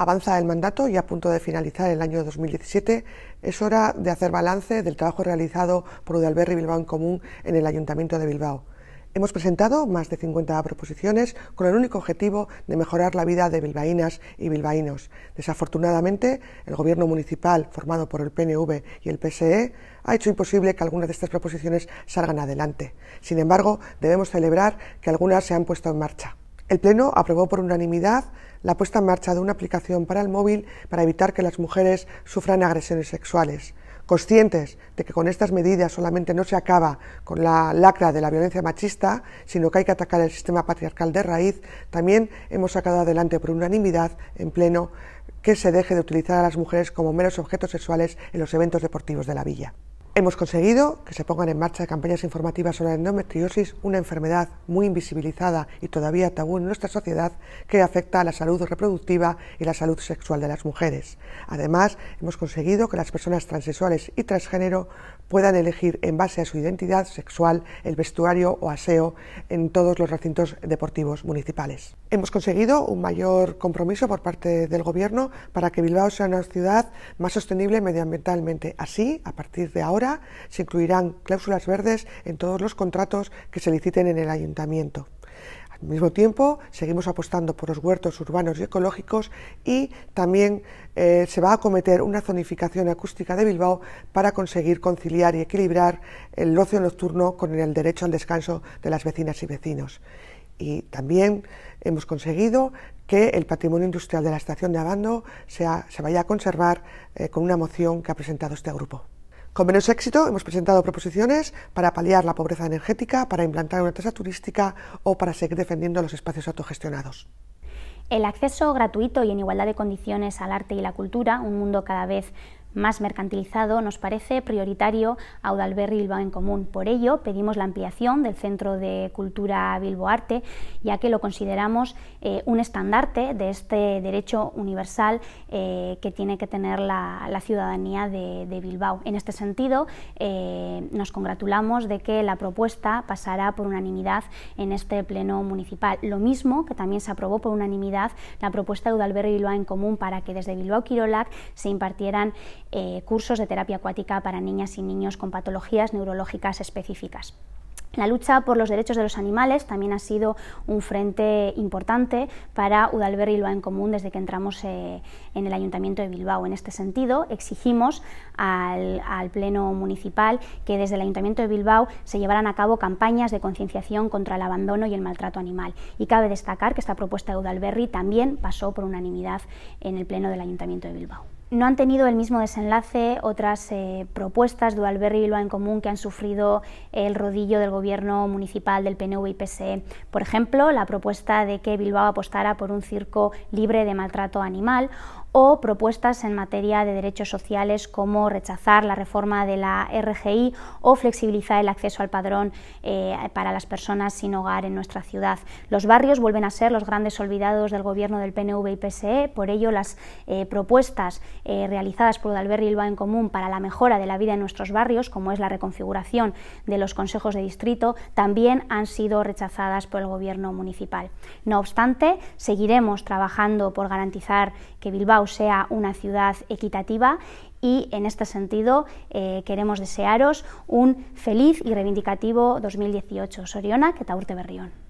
Avanza el mandato y a punto de finalizar el año 2017, es hora de hacer balance del trabajo realizado por Udalberri Bilbao en Común en el Ayuntamiento de Bilbao. Hemos presentado más de 50 proposiciones con el único objetivo de mejorar la vida de bilbaínas y bilbaínos. Desafortunadamente, el Gobierno municipal, formado por el PNV y el PSE, ha hecho imposible que algunas de estas proposiciones salgan adelante. Sin embargo, debemos celebrar que algunas se han puesto en marcha. El Pleno aprobó por unanimidad la puesta en marcha de una aplicación para el móvil para evitar que las mujeres sufran agresiones sexuales. Conscientes de que con estas medidas solamente no se acaba con la lacra de la violencia machista, sino que hay que atacar el sistema patriarcal de raíz, también hemos sacado adelante por unanimidad en Pleno que se deje de utilizar a las mujeres como meros objetos sexuales en los eventos deportivos de la villa. Hemos conseguido que se pongan en marcha campañas informativas sobre la endometriosis, una enfermedad muy invisibilizada y todavía tabú en nuestra sociedad que afecta a la salud reproductiva y la salud sexual de las mujeres. Además, hemos conseguido que las personas transexuales y transgénero puedan elegir en base a su identidad sexual el vestuario o aseo en todos los recintos deportivos municipales. Hemos conseguido un mayor compromiso por parte del Gobierno para que Bilbao sea una ciudad más sostenible medioambientalmente. Así, a partir de ahora, se incluirán cláusulas verdes en todos los contratos que se liciten en el ayuntamiento. Al mismo tiempo, seguimos apostando por los huertos urbanos y ecológicos y también eh, se va a acometer una zonificación acústica de Bilbao para conseguir conciliar y equilibrar el ocio nocturno con el derecho al descanso de las vecinas y vecinos. Y también hemos conseguido que el patrimonio industrial de la estación de Abando se vaya a conservar eh, con una moción que ha presentado este grupo. Con menos éxito hemos presentado proposiciones para paliar la pobreza energética, para implantar una tasa turística o para seguir defendiendo los espacios autogestionados. El acceso gratuito y en igualdad de condiciones al arte y la cultura, un mundo cada vez más más mercantilizado, nos parece prioritario Audalberri Bilbao en Común. Por ello, pedimos la ampliación del Centro de Cultura Bilbo Arte, ya que lo consideramos eh, un estandarte de este derecho universal eh, que tiene que tener la, ciudadanía de, Bilbao. En este sentido, eh, nos congratulamos de que la propuesta pasará por unanimidad en este Pleno Municipal. Lo mismo que también se aprobó por unanimidad la propuesta de Audalberri Bilbao en Común para que desde Bilbao Quirolac se impartieran eh, cursos de terapia acuática para niñas y niños con patologías neurológicas específicas. La lucha por los derechos de los animales también ha sido un frente importante para Udalberri y Loa en Común desde que entramos eh, en el Ayuntamiento de Bilbao. En este sentido, exigimos al, al, Pleno Municipal que desde el Ayuntamiento de Bilbao se llevaran a cabo campañas de concienciación contra el abandono y el maltrato animal. Y cabe destacar que esta propuesta de Udalberri también pasó por unanimidad en el Pleno del Ayuntamiento de Bilbao no han tenido el mismo desenlace otras eh, propuestas de y Bilbao en Común que han sufrido el rodillo del gobierno municipal del PNV y PSE. Por ejemplo, la propuesta de que Bilbao apostara por un circo libre de maltrato animal o propuestas en materia de derechos sociales como rechazar la reforma de la RGI o flexibilizar el acceso al padrón eh, para las personas sin hogar en nuestra ciudad. Los barrios vuelven a ser los grandes olvidados del gobierno del PNV y PSE, por ello las eh, propuestas eh, realizadas por Udalberri y Bilbao en Común para la mejora de la vida en nuestros barrios, como es la reconfiguración de los consejos de distrito, también han sido rechazadas por el gobierno municipal. No obstante, seguiremos trabajando por garantizar que Bilbao sea una ciudad equitativa y en este sentido eh, queremos desearos un feliz y reivindicativo 2018. Soriona, que taurte berrión.